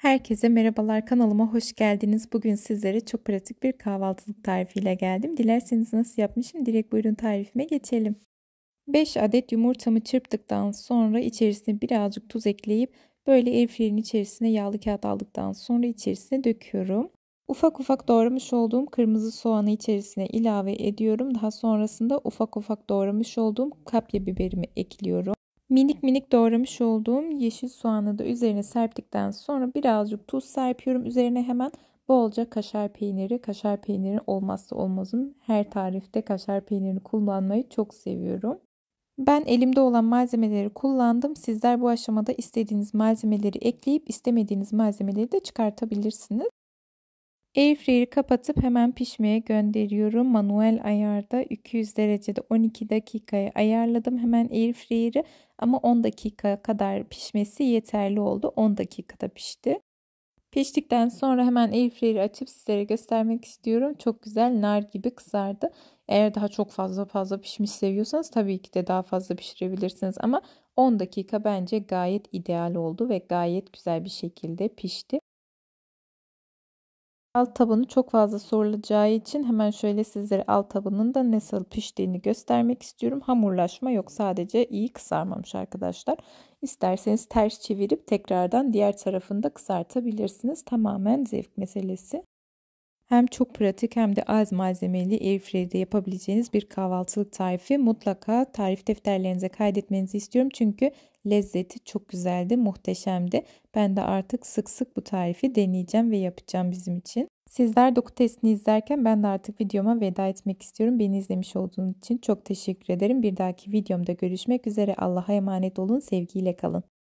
Herkese merhabalar kanalıma hoş geldiniz. Bugün sizlere çok pratik bir kahvaltılık tarifiyle geldim. Dilerseniz nasıl yapmışım direkt buyurun tarifime geçelim. 5 adet yumurtamı çırptıktan sonra içerisine birazcık tuz ekleyip böyle airfryer'in içerisine yağlı kağıt aldıktan sonra içerisine döküyorum. Ufak ufak doğramış olduğum kırmızı soğanı içerisine ilave ediyorum. Daha sonrasında ufak ufak doğramış olduğum kapya biberimi ekliyorum. Minik minik doğramış olduğum yeşil soğanı da üzerine serptikten sonra birazcık tuz serpiyorum. Üzerine hemen bolca kaşar peyniri. Kaşar peyniri olmazsa olmazım. Her tarifte kaşar peynirini kullanmayı çok seviyorum. Ben elimde olan malzemeleri kullandım. Sizler bu aşamada istediğiniz malzemeleri ekleyip istemediğiniz malzemeleri de çıkartabilirsiniz. Airfryer'i kapatıp hemen pişmeye gönderiyorum. Manuel ayarda 200 derecede 12 dakikaya ayarladım hemen airfryer'i ama 10 dakika kadar pişmesi yeterli oldu. 10 dakikada pişti. Piştikten sonra hemen airfryer'i açıp sizlere göstermek istiyorum. Çok güzel nar gibi kızardı. Eğer daha çok fazla fazla pişmiş seviyorsanız tabii ki de daha fazla pişirebilirsiniz ama 10 dakika bence gayet ideal oldu ve gayet güzel bir şekilde pişti. Alt tabanı çok fazla sorulacağı için hemen şöyle sizlere alt tabanın da nasıl piştiğini göstermek istiyorum. Hamurlaşma yok sadece iyi kısarmamış arkadaşlar. İsterseniz ters çevirip tekrardan diğer tarafında kısartabilirsiniz. Tamamen zevk meselesi. Hem çok pratik hem de az malzemeli airfryer'de yapabileceğiniz bir kahvaltılık tarifi. Mutlaka tarif defterlerinize kaydetmenizi istiyorum. Çünkü lezzeti çok güzeldi, muhteşemdi. Ben de artık sık sık bu tarifi deneyeceğim ve yapacağım bizim için. Sizler doku testini izlerken ben de artık videoma veda etmek istiyorum. Beni izlemiş olduğunuz için çok teşekkür ederim. Bir dahaki videomda görüşmek üzere. Allah'a emanet olun. Sevgiyle kalın.